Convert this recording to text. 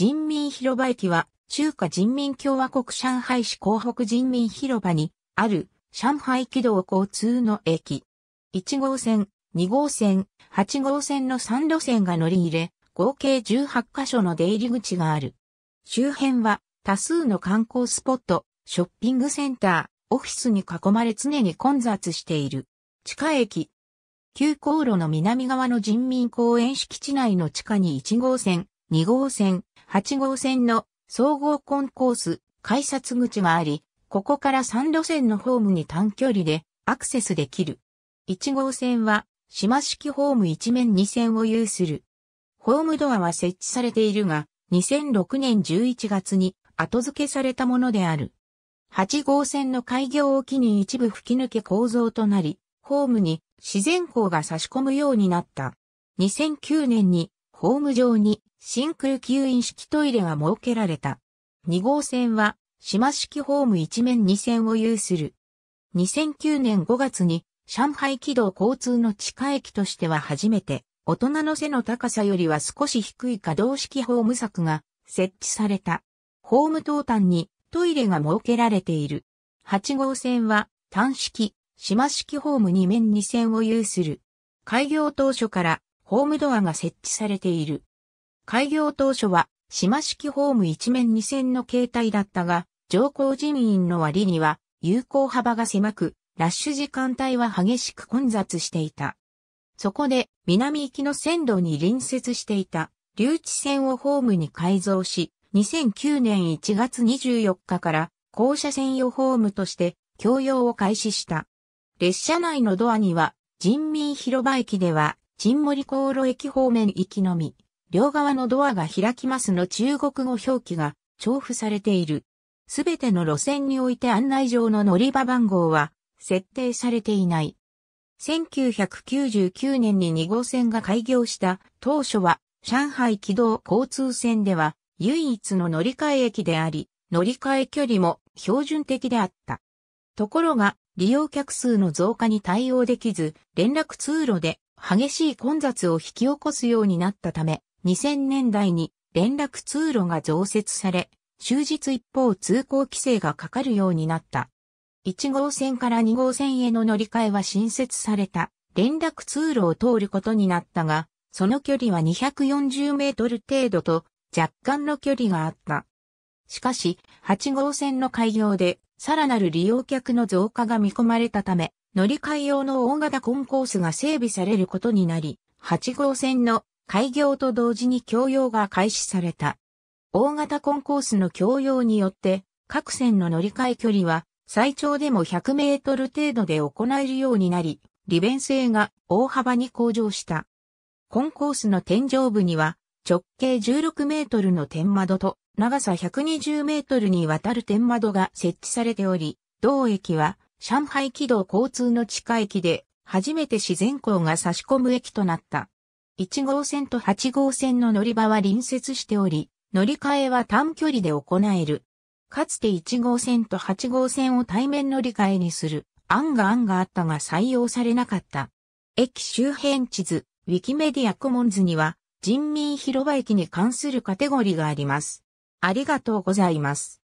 人民広場駅は、中華人民共和国上海市港北人民広場にある上海軌道交通の駅。1号線、2号線、8号線の3路線が乗り入れ、合計18カ所の出入り口がある。周辺は多数の観光スポット、ショッピングセンター、オフィスに囲まれ常に混雑している。地下駅。急行路の南側の人民公園敷地内の地下に1号線、2号線、8号線の総合コンコース、改札口があり、ここから3路線のホームに短距離でアクセスできる。1号線は、島式ホーム一面2線を有する。ホームドアは設置されているが、2006年11月に後付けされたものである。8号線の開業を機に一部吹き抜け構造となり、ホームに自然光が差し込むようになった。2009年にホーム上に真空吸引式トイレが設けられた。2号線は、島式ホーム一面2線を有する。2009年5月に、上海軌道交通の地下駅としては初めて、大人の背の高さよりは少し低い可動式ホーム柵が設置された。ホーム東端にトイレが設けられている。8号線は、単式、島式ホーム2面2線を有する。開業当初から、ホームドアが設置されている。開業当初は、島式ホーム一面二線の形態だったが、乗降人員の割には、有効幅が狭く、ラッシュ時間帯は激しく混雑していた。そこで、南行きの線路に隣接していた、留置線をホームに改造し、2009年1月24日から、校舎専用ホームとして、供用を開始した。列車内のドアには、人民広場駅では、陳森航路駅方面行きのみ、両側のドアが開きますの中国語表記が重複されている。すべての路線において案内状の乗り場番号は設定されていない。1999年に2号線が開業した当初は上海軌道交通線では唯一の乗り換え駅であり、乗り換え距離も標準的であった。ところが利用客数の増加に対応できず連絡通路で激しい混雑を引き起こすようになったため、2000年代に連絡通路が増設され、終日一方通行規制がかかるようになった。1号線から2号線への乗り換えは新設された連絡通路を通ることになったが、その距離は240メートル程度と若干の距離があった。しかし、8号線の開業でさらなる利用客の増加が見込まれたため、乗り換え用の大型コンコースが整備されることになり、8号線の開業と同時に供用が開始された。大型コンコースの供用によって、各線の乗り換え距離は最長でも100メートル程度で行えるようになり、利便性が大幅に向上した。コンコースの天井部には直径16メートルの天窓と長さ120メートルにわたる天窓が設置されており、同駅は上海軌道交通の地下駅で初めて自然光が差し込む駅となった。1号線と8号線の乗り場は隣接しており、乗り換えは短距離で行える。かつて1号線と8号線を対面乗り換えにする案が案があったが採用されなかった。駅周辺地図、ウィキメディアコモンズには人民広場駅に関するカテゴリーがあります。ありがとうございます。